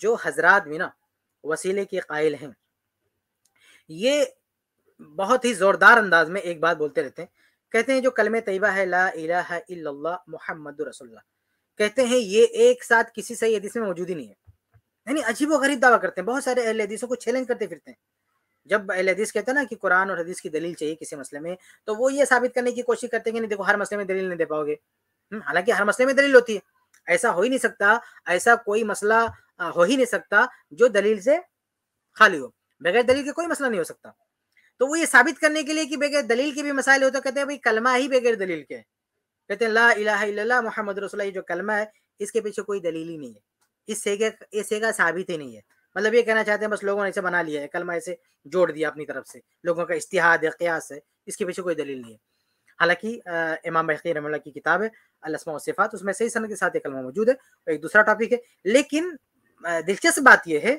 जो हजरात ना वसीले के कायल हैं ये बहुत ही ज़ोरदार अंदाज में एक बात बोलते रहते हैं कहते हैं जो कलम तयबा है ला इला मोहम्मद रसोल्ला कहते हैं ये एक साथ किसी सही हदीस में मौजूद ही नहीं है यानी अजीब व गरीब दावा करते हैं बहुत सारे अहल हदीसों को चैलेंज करते फिरते हैं जब अहल हदीस कहते हैं ना कि कुरान और हदीस की दलील चाहिए किसी मसले में तो वो ये साबित करने की कोशिश करते हैं कि नहीं देखो हर मसले में दलील नहीं दे पाओगे हम्म, हालांकि हर मसले में दलील होती है ऐसा हो ही नहीं सकता ऐसा कोई मसला हो ही नहीं सकता जो दलील से खाली हो बगैर दलील के कोई मसला नहीं हो सकता तो वो ये साबित करने के लिए कि बगैर दलील के भी मसाइल हो तो कहते हैं भाई कलमा ही बगैर दलील के कहते हैं ला इला मोहम्मद रसोल्ला ये जो कलमा है इसके पीछे कोई दलील ही नहीं है इस सेगा ये सेगा साबित ही नहीं है मतलब ये कहना चाहते हैं बस लोगों ने इसे बना लिया है कलमा इसे जोड़ दिया अपनी तरफ से लोगों का इश्तिहाद है क्यास है इसके पीछे कोई दलील नहीं है हालांकि इमाम बहकी रमल्ला की किताब है अलसमा सिफ़ात उसमें सही सन के साथ ये कलमा मौजूद है एक दूसरा टॉपिक है लेकिन दिलचस्प बात यह है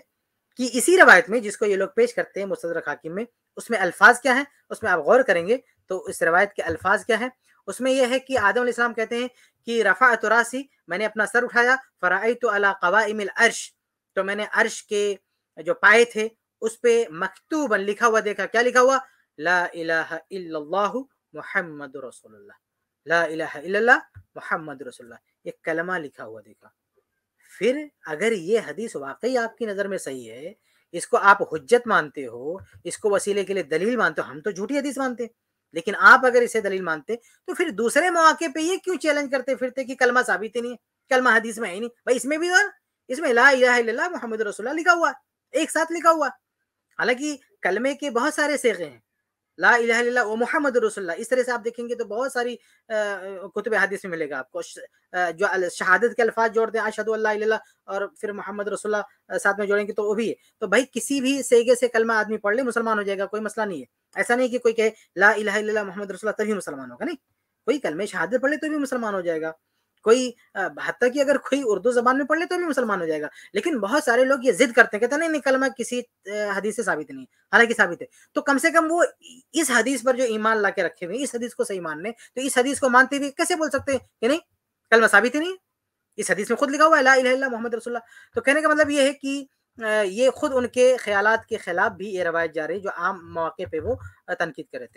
कि इसी रवायत में जिसको ये लोग पेश करते हैं मुस्तर हाकिम में उसमें अल्फाज क्या है उसमें आप गौर करेंगे तो इस रवायत के अल्फाज क्या है उसमें यह है कि आदम इस्लाम कहते हैं कि रफ़ा तुरासी मैंने अपना सर उठाया फ़राई तो अला इमिल अर्श तो मैंने अर्श के जो पाए थे उस पर मकतूबन लिखा हुआ देखा क्या लिखा हुआ लाला मोहम्मद रसोल्ला लाला मोहम्मद रसोल्ला एक कलमा लिखा हुआ देखा फिर अगर ये हदीस वाकई आपकी नज़र में सही है इसको आप हजत मानते हो इसको वसीले के लिए दलील मानते हो हम तो झूठी हदीस मानते हैं लेकिन आप अगर इसे दलील मानते तो फिर दूसरे मौके पे ये क्यों चैलेंज करते फिरते कि कलमा साबित ही नहीं है कलमा हदीस में है ही नहीं भाई इसमें भी और इसमें ला मोहम्मद रसोल्ला लिखा हुआ एक साथ लिखा हुआ हालांकि कलमे के बहुत सारे सेगे हैं ला इला वो मोहम्मद रसोल्ला इस तरह से आप देखेंगे तो बहुत सारी कुतुब हदीस में मिलेगा आपको जो शहादत के अल्फाज जोड़ते हैं अशद और फिर मोहम्मद रसोल्ला साथ में जोड़ेंगे तो वो भी है तो भाई किसी भी सेगे से कलमा आदमी पढ़ ले मुसलमान हो जाएगा कोई मसला नहीं है ऐसा नहीं कि कोई कहे ला इला मोहम्मद रसोल्ला तभी मुसलमान होगा नहीं कोई कलमे शहादत पढ़ ले तो भी मुसलमान हो जाएगा कोई तो हत्या की अगर कोई उर्दू जबान में पढ़ ले तो भी मुसलमान हो जाएगा लेकिन बहुत सारे लोग ये जिद करते हैं कहते नहीं नहीं कलमा किसी हदीस से साबित नहीं हालांकि साबित है तो कम से कम वो इस हदीस पर जो ईमान ला के रखे हुए इस हदीस को सही मानने तो इस हदीस को मानते हुए कैसे बोल सकते हैं कि नहीं कलमा साबित ही नहीं इस हदीस में खुद लिखा हुआ है ला मोहम्मद रसुल्ला तो कहने का मतलब ये है कि ये खुद उनके ख्याल के खिलाफ भी ये रवायत जा रही है जो आम मौके पर वो तनकीद करे थे